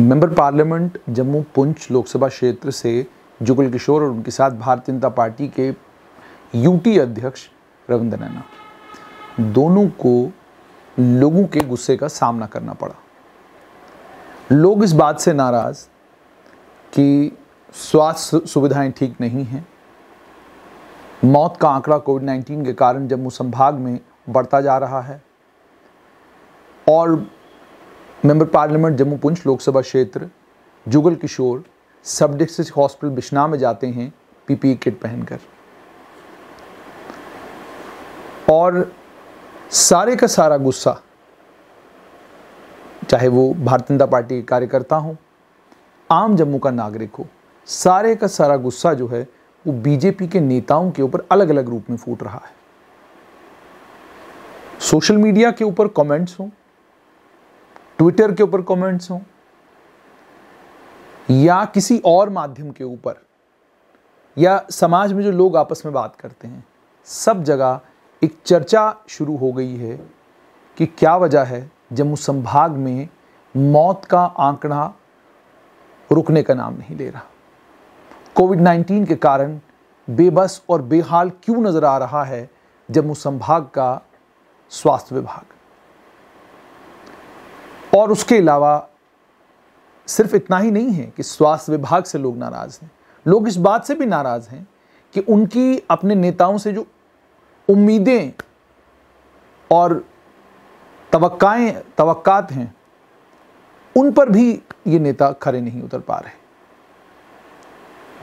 member parliament Jammu Poonch Lok Sabha क्षेत्र से जुगल किशोर और उनके साथ भारतीय जनता पार्टी के यूटी अध्यक्ष रविंद्र नैना दोनों को लोगों के गुस्से का सामना करना पड़ा लोग इस बात से नाराज कि स्वास्थ्य सुविधाएं ठीक नहीं हैं मौत का आंकड़ा कोविड 19 के कारण जम्मू संभाग में बढ़ता जा रहा है और मेंबर पार्लियामेंट जम्मू पुंछ लोकसभा क्षेत्र जुगल किशोर सब डिस्ट्रिक्ट हॉस्पिटल बिश्ना में जाते हैं पीपी किट पहनकर और सारे का सारा गुस्सा चाहे वो भारतीय जनता पार्टी के कार्यकर्ता हो आम जम्मू का नागरिक हो सारे का सारा गुस्सा जो है वो बीजेपी के नेताओं के ऊपर अलग अलग रूप में फूट रहा है सोशल मीडिया के ऊपर कमेंट्स हों ट्विटर के ऊपर कमेंट्स हों या किसी और माध्यम के ऊपर या समाज में जो लोग आपस में बात करते हैं सब जगह एक चर्चा शुरू हो गई है कि क्या वजह है जम्मू संभाग में मौत का आंकड़ा रुकने का नाम नहीं ले रहा कोविड 19 के कारण बेबस और बेहाल क्यों नज़र आ रहा है जम्मू संभाग का स्वास्थ्य विभाग और उसके अलावा सिर्फ इतना ही नहीं है कि स्वास्थ्य विभाग से लोग नाराज़ हैं लोग इस बात से भी नाराज़ हैं कि उनकी अपने नेताओं से जो उम्मीदें और तवक्काएं तवक्कात हैं उन पर भी ये नेता खड़े नहीं उतर पा रहे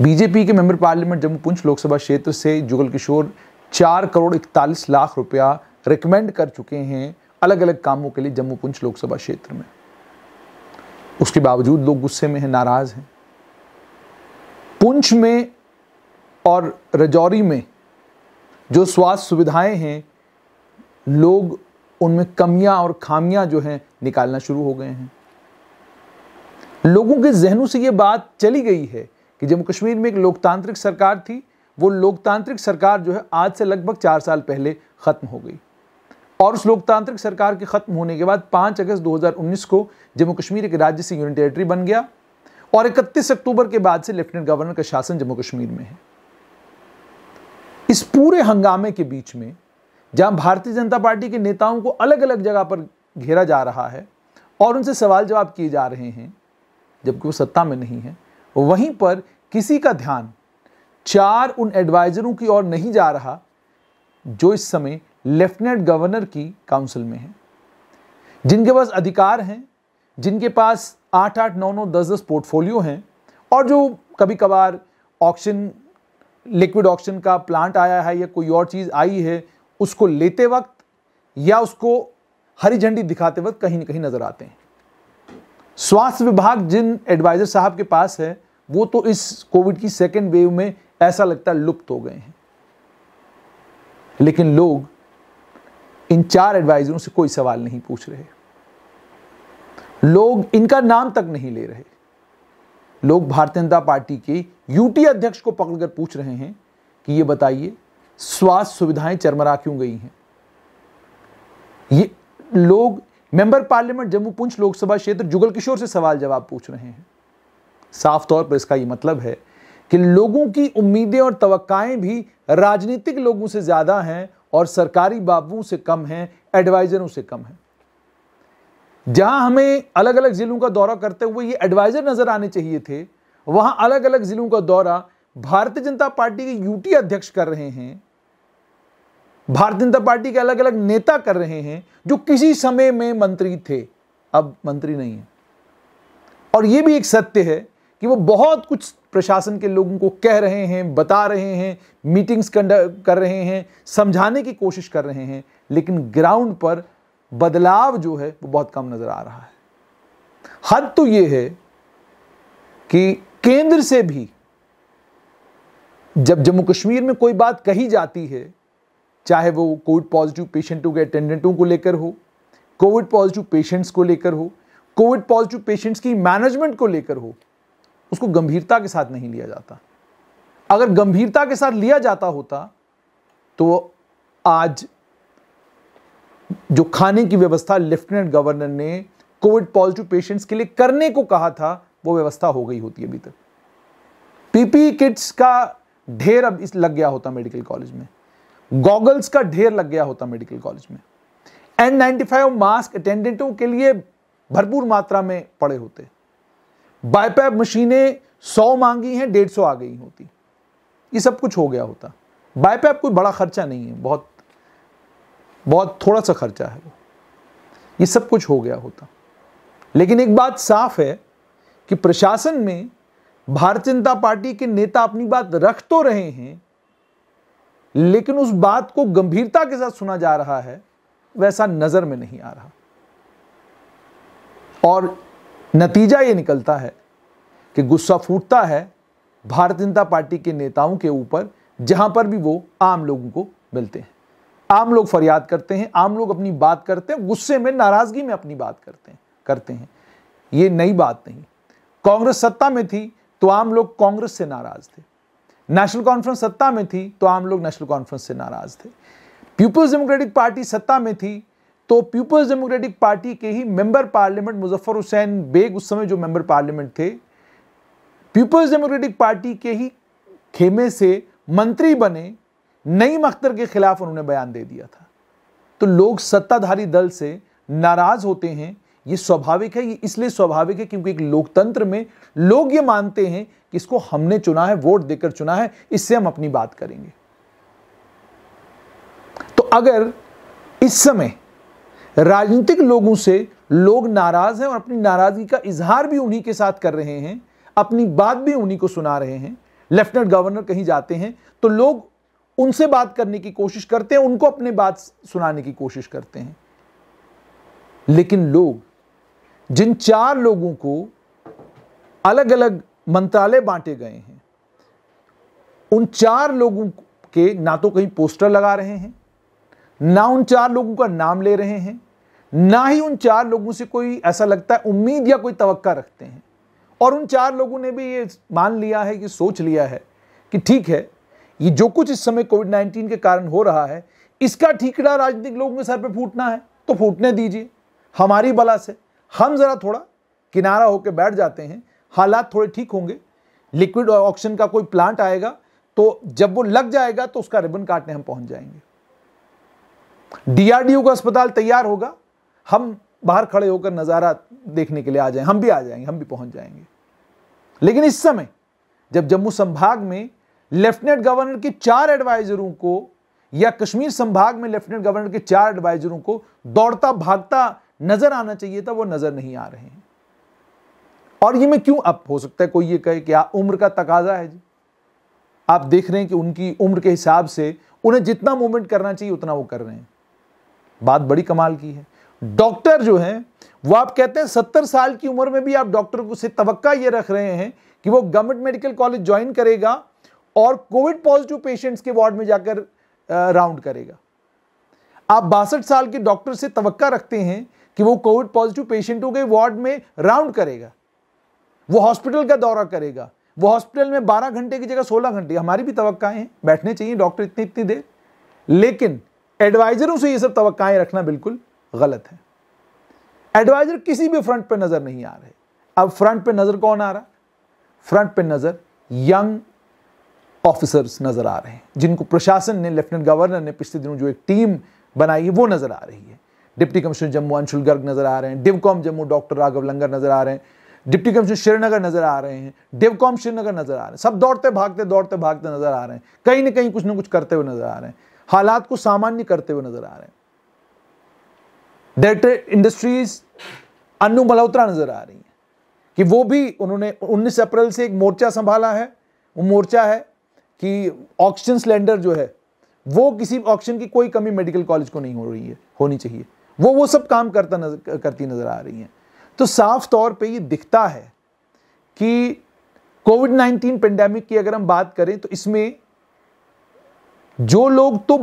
बीजेपी के मेंबर पार्लियामेंट जम्मू पुंछ लोकसभा क्षेत्र से जुगल किशोर चार करोड़ इकतालीस लाख रुपया रिकमेंड कर चुके हैं अलग अलग कामों के लिए जम्मू पुंछ लोकसभा क्षेत्र में उसके बावजूद लोग गुस्से में हैं नाराज़ हैं पुंछ में और रजौरी में जो स्वास्थ्य सुविधाएं हैं लोग उनमें कमियां और खामियां जो हैं निकालना शुरू हो गए हैं लोगों के जहनों से ये बात चली गई है कि जम्मू कश्मीर में एक लोकतांत्रिक सरकार थी वो लोकतांत्रिक सरकार जो है आज से लगभग चार साल पहले ख़त्म हो गई और उस लोकतांत्रिक सरकार के ख़त्म होने के बाद 5 अगस्त 2019 को जम्मू कश्मीर एक राज्य से यूनियन टेरिटरी बन गया और 31 अक्टूबर के बाद से लेफ्टिनेंट गवर्नर का शासन जम्मू कश्मीर में है इस पूरे हंगामे के बीच में जहां भारतीय जनता पार्टी के नेताओं को अलग अलग जगह पर घेरा जा रहा है और उनसे सवाल जवाब किए जा रहे हैं जबकि वो सत्ता में नहीं है वहीं पर किसी का ध्यान चार उन एडवाइजरों की ओर नहीं जा रहा जो इस समय लेफ्टिनेंट गवर्नर की काउंसिल में हैं जिनके पास अधिकार हैं जिनके पास आठ आठ नौ नौ दस दस पोर्टफोलियो हैं और जो कभी कभार ऑक्शन लिक्विड ऑक्शन का प्लांट आया है या कोई और चीज़ आई है उसको लेते वक्त या उसको हरी झंडी दिखाते वक्त कहीं ना कहीं नज़र आते हैं स्वास्थ्य विभाग जिन एडवाइज़र साहब के पास है वो तो इस कोविड की सेकेंड वेव में ऐसा लगता लुप्त हो गए हैं लेकिन लोग इन चार एडवाइजरों से कोई सवाल नहीं पूछ रहे लोग इनका नाम तक नहीं ले रहे लोग भारतीय जनता पार्टी के यूटी अध्यक्ष को पकड़कर पूछ रहे हैं कि ये बताइए स्वास्थ्य सुविधाएं चरमरा क्यों गई हैं ये लोग मेंबर पार्लियामेंट जम्मू पुंछ लोकसभा क्षेत्र जुगल किशोर से सवाल जवाब पूछ रहे हैं साफ तौर पर इसका यह मतलब है कि लोगों की उम्मीदें और तवक्काएं भी राजनीतिक लोगों से ज़्यादा हैं और सरकारी बाबुओं से कम हैं एडवाइज़रों से कम हैं जहां हमें अलग अलग ज़िलों का दौरा करते हुए ये एडवाइज़र नज़र आने चाहिए थे वहां अलग अलग ज़िलों का दौरा भारतीय जनता पार्टी के यूटी अध्यक्ष कर रहे हैं भारतीय जनता पार्टी के अलग अलग नेता कर रहे हैं जो किसी समय में मंत्री थे अब मंत्री नहीं है और यह भी एक सत्य है कि वो बहुत कुछ प्रशासन के लोगों को कह रहे हैं बता रहे हैं मीटिंग्स कर रहे हैं समझाने की कोशिश कर रहे हैं लेकिन ग्राउंड पर बदलाव जो है वो बहुत कम नज़र आ रहा है हद तो ये है कि केंद्र से भी जब जम्मू कश्मीर में कोई बात कही जाती है चाहे वो कोविड पॉजिटिव पेशेंटों के अटेंडेंटों को लेकर हो कोविड पॉजिटिव पेशेंट्स को लेकर हो कोविड पॉजिटिव पेशेंट्स की मैनेजमेंट को लेकर हो उसको गंभीरता के साथ नहीं लिया जाता अगर गंभीरता के साथ लिया जाता होता तो आज जो खाने की व्यवस्था लेफ्टिनेंट गवर्नर ने कोविड पॉजिटिव पेशेंट्स के लिए करने को कहा था वो व्यवस्था हो गई होती अभी तक पीपी किट्स का ढेर अब इस लग गया होता मेडिकल कॉलेज में गॉगल्स का ढेर लग गया होता मेडिकल कॉलेज में एन नाइन्टी फाइव मास्क अटेंडेंटों के लिए भरपूर मात्रा में पड़े होते बायपैप मशीनें सौ मांगी हैं डेढ़ सौ आ गई होती ये सब कुछ हो गया होता बायपैप कोई बड़ा खर्चा नहीं है बहुत बहुत थोड़ा सा खर्चा है वो ये सब कुछ हो गया होता लेकिन एक बात साफ है कि प्रशासन में भारतीय जनता पार्टी के नेता अपनी बात रख तो रहे हैं लेकिन उस बात को गंभीरता के साथ सुना जा रहा है वैसा नजर में नहीं आ रहा और नतीजा ये निकलता है कि गुस्सा फूटता है भारतीय जनता पार्टी के नेताओं के ऊपर जहां पर भी वो आम लोगों को मिलते हैं आम लोग फरियाद करते हैं आम लोग अपनी बात करते हैं गुस्से में नाराजगी में अपनी बात करते हैं करते हैं ये नई बात नहीं कांग्रेस सत्ता में थी तो आम लोग कांग्रेस से नाराज थे नेशनल कॉन्फ्रेंस सत्ता में थी तो आम लोग नेशनल कॉन्फ्रेंस से नाराज थे पीपुल्स डेमोक्रेटिक पार्टी सत्ता में थी तो पीपल्स डेमोक्रेटिक पार्टी के ही मेंबर पार्लियामेंट मुजफ्फर हुसैन बेग उस समय जो मेंबर पार्लियामेंट थे पीपल्स डेमोक्रेटिक पार्टी के ही खेमे से मंत्री बने नईम अख्तर के खिलाफ उन्होंने बयान दे दिया था तो लोग सत्ताधारी दल से नाराज होते हैं ये स्वाभाविक है ये इसलिए स्वाभाविक है क्योंकि एक लोकतंत्र में लोग ये मानते हैं कि इसको हमने चुना है वोट देकर चुना है इससे हम अपनी बात करेंगे तो अगर इस समय राजनीतिक लोगों से लोग नाराज़ हैं और अपनी नाराज़गी का इजहार भी उन्हीं के साथ कर रहे हैं अपनी बात भी उन्हीं को सुना रहे हैं लेफ्टिनेंट गवर्नर कहीं जाते हैं तो लोग उनसे बात करने की कोशिश करते हैं उनको अपने बात सुनाने की कोशिश करते हैं लेकिन लोग जिन चार लोगों को अलग अलग मंत्रालय बांटे गए हैं उन चार लोगों के ना तो कहीं पोस्टर लगा रहे हैं ना उन चार लोगों का नाम ले रहे हैं ना ही उन चार लोगों से कोई ऐसा लगता है उम्मीद या कोई तवक्का रखते हैं और उन चार लोगों ने भी ये मान लिया है कि सोच लिया है कि ठीक है ये जो कुछ इस समय कोविड नाइन्टीन के कारण हो रहा है इसका ठीकड़ा राजनीतिक लोगों के सर पर फूटना है तो फूटने दीजिए हमारी बला से हम ज़रा थोड़ा किनारा होकर बैठ जाते हैं हालात थोड़े ठीक होंगे लिक्विड ऑक्सीजन का कोई प्लांट आएगा तो जब वो लग जाएगा तो उसका रिबन काटने हम पहुंच जाएंगे डीआरडीओ का अस्पताल तैयार होगा हम बाहर खड़े होकर नज़ारा देखने के लिए आ जाए हम भी आ जाएंगे हम भी पहुंच जाएंगे लेकिन इस समय जब जम्मू संभाग में लेफ्टिनेंट गवर्नर के चार एडवाइजरों को या कश्मीर संभाग में लेफ्टिनेंट गवर्नर के चार एडवाइजरों को दौड़ता भागता नजर आना चाहिए था वो नजर नहीं आ रहे हैं और ये मैं क्यों अब हो सकता है कोई ये कहे कि आ, उम्र का तकाजा है जी आप देख रहे हैं कि उनकी उम्र के हिसाब से उन्हें जितना मूवमेंट करना चाहिए उतना वो कर रहे हैं बात बड़ी कमाल की है डॉक्टर जो है वो आप कहते हैं सत्तर साल की उम्र में भी आप डॉक्टर को से तवक्का ये रख रहे हैं कि वो गवर्नमेंट मेडिकल कॉलेज ज्वाइन करेगा और कोविड पॉजिटिव पेशेंट्स के वार्ड में जाकर राउंड करेगा आप बासठ साल के डॉक्टर से तवक्का रखते हैं कि वो कोविड पॉजिटिव पेशेंटों के वार्ड में राउंड करेगा वो हॉस्पिटल का दौरा करेगा वो हॉस्पिटल में 12 घंटे की जगह 16 घंटे हमारी भी तवक्का हैं बैठने चाहिए डॉक्टर इतनी इतनी देर लेकिन एडवाइजरों से ये सब तवक्काएं रखना बिल्कुल गलत है एडवाइजर किसी भी फ्रंट पे नज़र नहीं आ रहे अब फ्रंट पे नज़र कौन आ रहा फ्रंट पे नज़र यंग ऑफिसर्स नज़र आ रहे हैं जिनको प्रशासन ने लेफ्टिनेंट गवर्नर ने पिछले दिनों जो एक टीम बनाई है वो नज़र आ रही है डिप्टी कमिश्नर जम्मू अंशुल गर्ग नज़र आ रहे हैं डिवकॉम जम्मू डॉक्टर राघव लंगर नज़र आ रहे हैं डिप्टी कमिश्नर श्रीनगर नज़र आ रहे हैं डिवकॉम श्रीनगर नज़र आ रहे हैं सब दौड़ते भागते दौड़ते भागते नज़र आ रहे हैं कहीं ना कहीं कुछ ना कुछ करते हुए नज़र आ रहे हैं हालात को सामान्य करते हुए नजर आ रहे हैं डेट इंडस्ट्रीज अनु मल्होत्रा नजर आ रही हैं कि वो भी उन्होंने 19 अप्रैल से एक मोर्चा संभाला है वो मोर्चा है कि ऑक्सीजन सिलेंडर जो है वो किसी ऑक्सीजन की कोई कमी मेडिकल कॉलेज को नहीं हो रही है होनी चाहिए वो वो सब काम करता नजर करती नजर आ रही हैं तो साफ तौर पे ये दिखता है कि कोविड नाइन्टीन पेंडेमिक की अगर हम बात करें तो इसमें जो लोग तो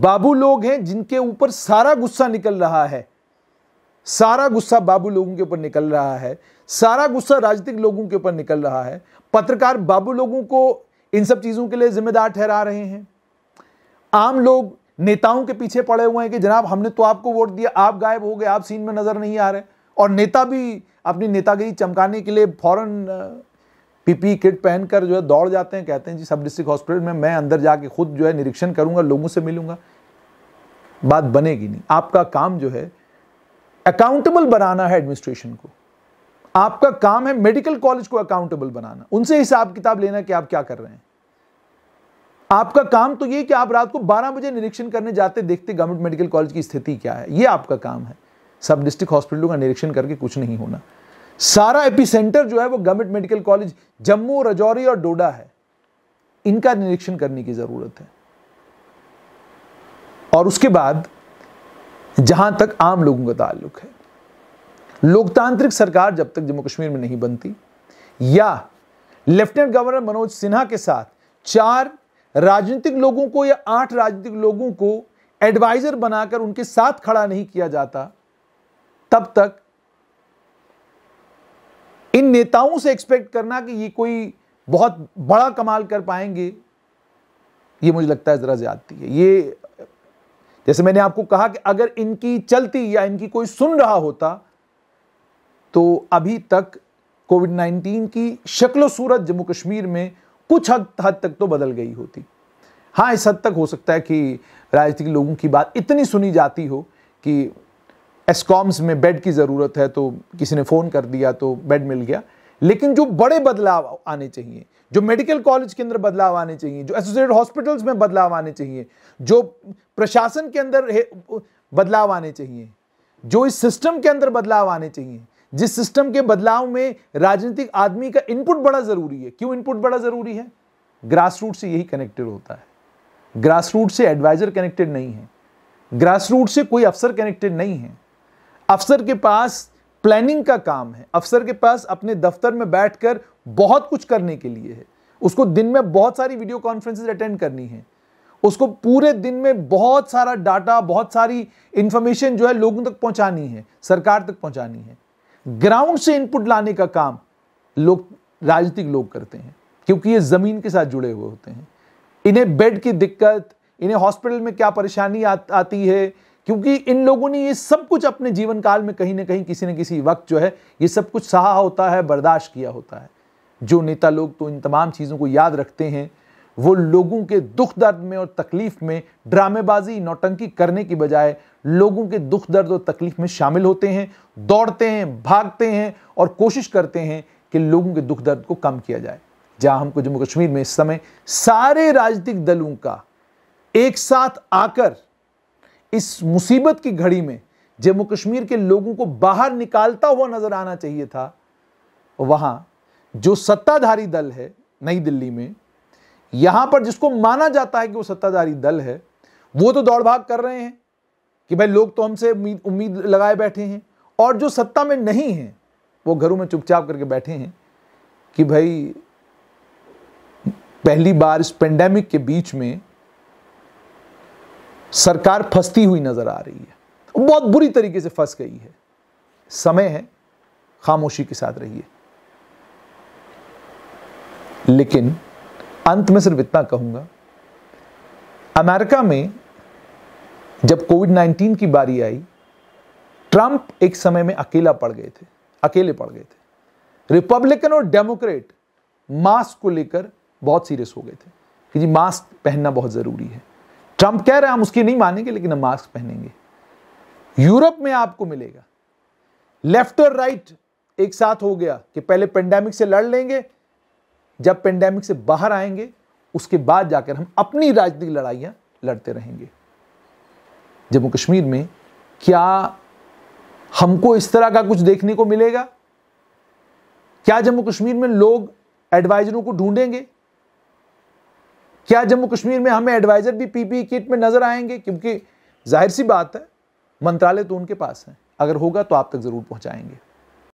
बाबू लोग हैं जिनके ऊपर सारा गुस्सा निकल रहा है सारा गुस्सा बाबू लोगों के ऊपर निकल रहा है सारा गुस्सा राजनीतिक लोगों के ऊपर निकल रहा है पत्रकार बाबू लोगों को इन सब चीज़ों के लिए जिम्मेदार ठहरा रहे हैं आम लोग नेताओं के पीछे पड़े हुए हैं कि जनाब हमने तो आपको वोट दिया आप गायब हो गए आप सीन में नज़र नहीं आ रहे और नेता भी अपनी नेतागिरी चमकाने के लिए फौरन पीपी किट पहनकर जो है दौड़ जाते हैं कहते हैं जी सब डिस्ट्रिक्ट हॉस्पिटल में मैं अंदर जाके खुद जो है निरीक्षण करूंगा लोगों से मिलूंगा बात बनेगी नहीं आपका काम जो है अकाउंटेबल बनाना है एडमिनिस्ट्रेशन को आपका काम है मेडिकल कॉलेज को अकाउंटेबल बनाना उनसे हिसाब किताब लेना कि आप क्या कर रहे हैं आपका काम तो ये कि आप रात को 12 बजे निरीक्षण करने जाते देखते गवर्नमेंट मेडिकल कॉलेज की स्थिति क्या है ये आपका काम है सब डिस्ट्रिक्ट हॉस्पिटलों का निरीक्षण करके कुछ नहीं होना सारा एपिसेंटर जो है वो government medical college Jammu Rajouri और डोडा है इनका निरीक्षण करने की ज़रूरत है और उसके बाद जहां तक आम लोगों का ताल्लुक है लोकतांत्रिक सरकार जब तक जम्मू कश्मीर में नहीं बनती या लेफ्टिनेंट गवर्नर मनोज सिन्हा के साथ चार राजनीतिक लोगों को या आठ राजनीतिक लोगों को एडवाइजर बनाकर उनके साथ खड़ा नहीं किया जाता तब तक इन नेताओं से एक्सपेक्ट करना कि ये कोई बहुत बड़ा कमाल कर पाएंगे ये मुझे लगता है ज़रा ज़्यादती है ये जैसे मैंने आपको कहा कि अगर इनकी चलती या इनकी कोई सुन रहा होता तो अभी तक कोविड 19 की शक्लो सूरत जम्मू कश्मीर में कुछ हद हद तक तो बदल गई होती हाँ इस हद तक हो सकता है कि राजनीतिक लोगों की बात इतनी सुनी जाती हो कि एसकॉम्स में बेड की ज़रूरत है तो किसी ने फ़ोन कर दिया तो बेड मिल गया लेकिन जो बड़े बदलाव आने चाहिए जो मेडिकल कॉलेज के अंदर बदलाव आने चाहिए जो एसोसिएटेड हॉस्पिटल्स में बदलाव आने चाहिए जो प्रशासन के अंदर बदलाव आने चाहिए जो इस सिस्टम के अंदर बदलाव आने चाहिए जिस सिस्टम के बदलाव में राजनीतिक आदमी का इनपुट बड़ा ज़रूरी है क्यों इनपुट बड़ा ज़रूरी है ग्रास रूट से यही कनेक्टेड होता है ग्रास रूट से एडवाइज़र कनेक्टेड नहीं है ग्रास रूट से कोई अफसर कनेक्टेड नहीं है अफसर के पास प्लानिंग का काम है अफसर के पास अपने दफ्तर में बैठकर बहुत कुछ करने के लिए है उसको दिन में बहुत सारी वीडियो कॉन्फ्रेंसेज अटेंड करनी है उसको पूरे दिन में बहुत सारा डाटा बहुत सारी इंफॉर्मेशन जो है लोगों तक पहुंचानी है सरकार तक पहुंचानी है ग्राउंड से इनपुट लाने का काम लोग राजनीतिक लोग करते हैं क्योंकि ये ज़मीन के साथ जुड़े हुए होते हैं इन्हें बेड की दिक्कत इन्हें हॉस्पिटल में क्या परेशानी आ, आती है क्योंकि इन लोगों ने ये सब कुछ अपने जीवन काल में कहीं ना कहीं किसी न किसी वक्त जो है ये सब कुछ सहा होता है बर्दाश्त किया होता है जो नेता लोग तो इन तमाम चीज़ों को याद रखते हैं वो लोगों के दुख दर्द में और तकलीफ में ड्रामेबाजी नौटंकी करने की बजाय लोगों के दुख दर्द और तकलीफ में शामिल होते हैं दौड़ते हैं भागते हैं और कोशिश करते हैं कि लोगों के दुख दर्द को कम किया जाए जहां हमको जम्मू कश्मीर में इस समय सारे राजनीतिक दलों का एक साथ आकर इस मुसीबत की घड़ी में जम्मू कश्मीर के लोगों को बाहर निकालता हुआ नजर आना चाहिए था वहां जो सत्ताधारी दल है नई दिल्ली में यहां पर जिसको माना जाता है कि वो सत्ताधारी दल है वो तो दौड़ भाग कर रहे हैं कि भाई लोग तो हमसे उम्मीद उम्मीद लगाए बैठे हैं और जो सत्ता में नहीं है वो घरों में चुपचाप करके बैठे हैं कि भाई पहली बार इस पेंडेमिक के बीच में सरकार फंसती हुई नज़र आ रही है बहुत बुरी तरीके से फंस गई है समय है खामोशी के साथ रहिए लेकिन अंत में सिर्फ इतना कहूंगा अमेरिका में जब कोविड 19 की बारी आई ट्रंप एक समय में अकेला पड़ गए थे अकेले पड़ गए थे रिपब्लिकन और डेमोक्रेट मास्क को लेकर बहुत सीरियस हो गए थे कि जी मास्क पहनना बहुत ज़रूरी है ट्रंप कह रहे हैं हम उसकी नहीं मानेंगे लेकिन हम मास्क पहनेंगे यूरोप में आपको मिलेगा लेफ्ट और राइट एक साथ हो गया कि पहले पेंडेमिक से लड़ लेंगे जब पेंडेमिक से बाहर आएंगे उसके बाद जाकर हम अपनी राजनीतिक लड़ाइयां लड़ते रहेंगे जम्मू कश्मीर में क्या हमको इस तरह का कुछ देखने को मिलेगा क्या जम्मू कश्मीर में लोग एडवाइजरों को ढूंढेंगे क्या जम्मू कश्मीर में हमें एडवाइज़र भी पीपी किट e में नज़र आएंगे क्योंकि जाहिर सी बात है मंत्रालय तो उनके पास है अगर होगा तो आप तक ज़रूर पहुंचाएंगे